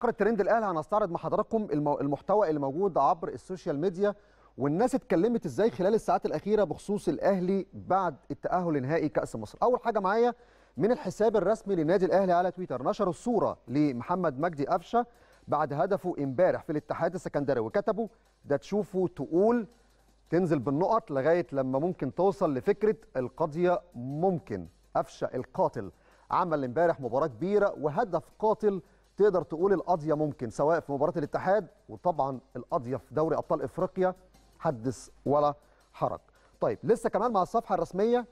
فقرة ترند الاهلي هنستعرض مع حضراتكم المحتوى اللي موجود عبر السوشيال ميديا والناس اتكلمت ازاي خلال الساعات الاخيره بخصوص الاهلي بعد التاهل لنهائي كاس مصر اول حاجه معايا من الحساب الرسمي للنادي الاهلي على تويتر نشروا الصوره لمحمد مجدي قفشه بعد هدفه امبارح في الاتحاد السكندري وكتبوا ده تشوفه تقول تنزل بالنقط لغايه لما ممكن توصل لفكره القضيه ممكن قفشه القاتل عمل امبارح مباراه كبيره وهدف قاتل تقدر تقول القاضيه ممكن سواء في مباراه الاتحاد وطبعا القاضيه في دوري ابطال افريقيا حدث ولا حرج طيب لسه كمان مع الصفحه الرسميه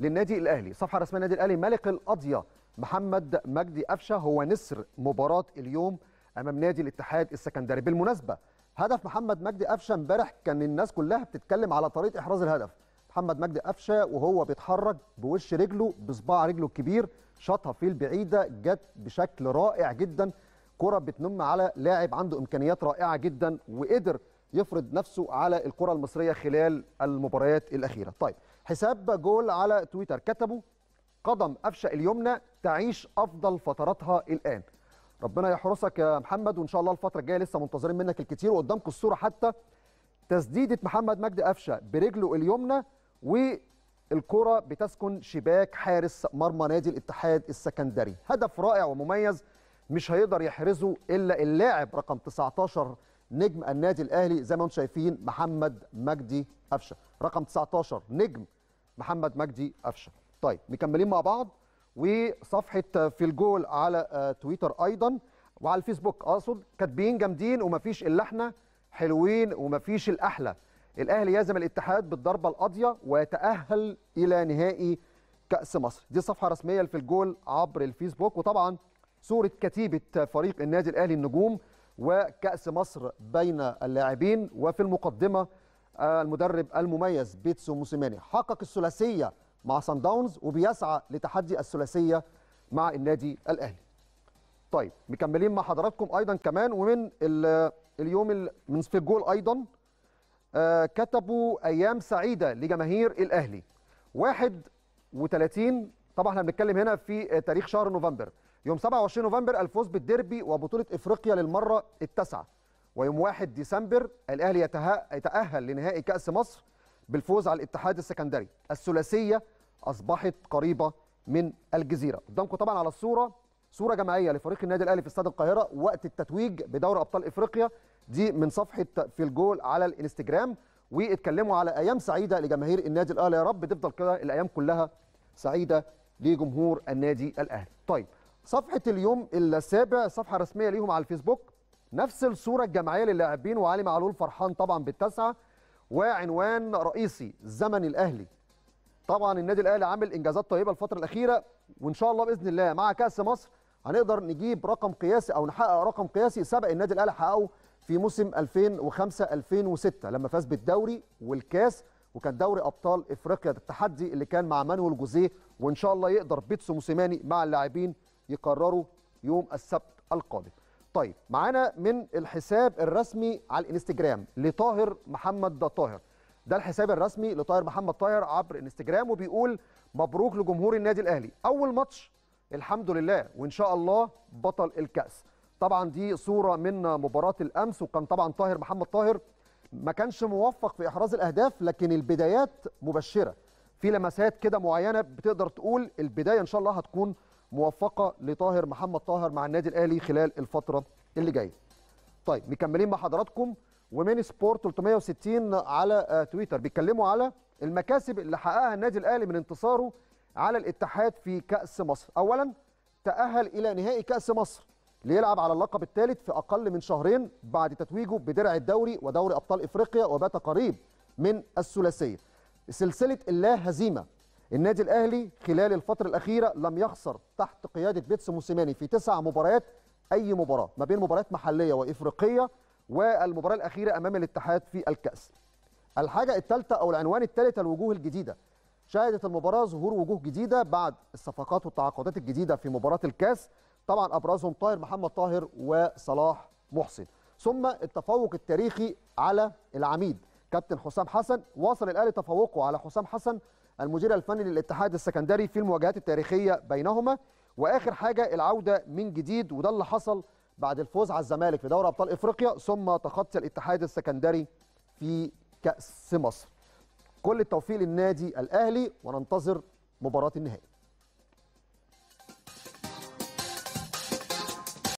للنادي الاهلي الصفحه الرسميه للنادي الاهلي ملك القضيه محمد مجدي قفشه هو نسر مباراه اليوم امام نادي الاتحاد السكندري بالمناسبه هدف محمد مجدي قفشه امبارح كان الناس كلها بتتكلم على طريقه احراز الهدف محمد مجدي قفشه وهو بيتحرك بوش رجله بصباع رجله الكبير شاطها في البعيده جت بشكل رائع جدا كره بتنم على لاعب عنده امكانيات رائعه جدا وقدر يفرض نفسه على الكره المصريه خلال المباريات الاخيره طيب حساب جول على تويتر كتبه قدم قفشه اليمنى تعيش افضل فتراتها الان ربنا يحرسك يا محمد وان شاء الله الفتره الجايه لسه منتظرين منك الكتير وقدامكم الصوره حتى تسديده محمد مجدي قفشه برجله اليمنى والكرة بتسكن شباك حارس مرمى نادي الاتحاد السكندري هدف رائع ومميز مش هيقدر يحرزه إلا اللاعب رقم 19 نجم النادي الأهلي زي ما انتم شايفين محمد مجدي قفشة رقم 19 نجم محمد مجدي قفشة طيب مكملين مع بعض وصفحة في الجول على آه، تويتر أيضا وعلى الفيسبوك أقصد كاتبين جامدين ومفيش إلا إحنا حلوين ومفيش الأحلى الاهلي يهزم الاتحاد بالضربه القاضيه ويتاهل الى نهائي كاس مصر دي صفحه رسميه في الجول عبر الفيسبوك وطبعا صوره كتيبه فريق النادي الاهلي النجوم وكاس مصر بين اللاعبين وفي المقدمه آه، المدرب المميز بيتسو موسيماني حقق الثلاثيه مع سان داونز وبيسعى لتحدي الثلاثيه مع النادي الاهلي طيب مكملين مع حضراتكم ايضا كمان ومن اليوم من في الجول ايضا آه، كتبوا ايام سعيده لجماهير الاهلي 31 طبعا احنا بنتكلم هنا في تاريخ شهر نوفمبر يوم 27 نوفمبر الفوز بالديربي وبطوله افريقيا للمره التاسعه ويوم 1 ديسمبر الاهلي يتاهل لنهائي كاس مصر بالفوز على الاتحاد السكندري الثلاثيه اصبحت قريبه من الجزيره قدامكم طبعا على الصوره صوره جماعيه لفريق النادي الاهلي في استاد القاهره وقت التتويج بدوري ابطال افريقيا دي من صفحه في الجول على الانستجرام واتكلموا على ايام سعيده لجماهير النادي الاهلي يا رب تفضل كده الايام كلها سعيده لجمهور النادي الاهلي طيب صفحه اليوم السابع صفحه رسميه ليهم على الفيسبوك نفس الصوره الجماعيه للاعبين وعلي معلول فرحان طبعا بالتسعه وعنوان رئيسي زمن الاهلي طبعا النادي الاهلي عامل انجازات طيبه الفتره الاخيره وان شاء الله باذن الله مع كاس مصر هنقدر نجيب رقم قياسي او نحقق رقم قياسي سبق النادي الاهلي حققه في موسم 2005 2006 لما فاز بالدوري والكاس وكان دوري ابطال افريقيا التحدي اللي كان مع مانويل جوزيه وان شاء الله يقدر بيتسو موسيماني مع اللاعبين يقرروا يوم السبت القادم. طيب معانا من الحساب الرسمي على الانستجرام لطاهر محمد ده طاهر ده الحساب الرسمي لطاهر محمد طاهر عبر انستجرام وبيقول مبروك لجمهور النادي الاهلي اول ماتش الحمد لله وان شاء الله بطل الكاس طبعا دي صوره من مباراه الامس وكان طبعا طاهر محمد طاهر ما كانش موفق في احراز الاهداف لكن البدايات مبشره في لمسات كده معينه بتقدر تقول البدايه ان شاء الله هتكون موفقه لطاهر محمد طاهر مع النادي الاهلي خلال الفتره اللي جايه طيب مكملين مع حضراتكم ومين سبورت 360 على آه، تويتر بيتكلموا على المكاسب اللي حققها النادي الاهلي من انتصاره على الاتحاد في كأس مصر أولا تأهل إلى نهائي كأس مصر ليلعب على اللقب الثالث في أقل من شهرين بعد تتويجه بدرع الدوري ودوري أبطال إفريقيا وبات قريب من الثلاثية سلسلة اللا هزيمة النادي الأهلي خلال الفترة الأخيرة لم يخسر تحت قيادة بيتسو موسيماني في تسع مباريات أي مباراة ما بين مباريات محلية وإفريقية والمباراة الأخيرة أمام الاتحاد في الكأس الحاجة الثالثة أو العنوان الثالث الوجوه الجديدة شهدت المباراه ظهور وجوه جديده بعد الصفقات والتعاقدات الجديده في مباراه الكاس طبعا ابرزهم طاهر محمد طاهر وصلاح محسن ثم التفوق التاريخي على العميد كابتن حسام حسن واصل الاهلي تفوقه على حسام حسن المدير الفني للاتحاد السكندري في المواجهات التاريخيه بينهما واخر حاجه العوده من جديد وده اللي حصل بعد الفوز على الزمالك في دوري ابطال افريقيا ثم تخطي الاتحاد السكندري في كاس مصر كل التوفيق للنادي الاهلي وننتظر مباراه النهائي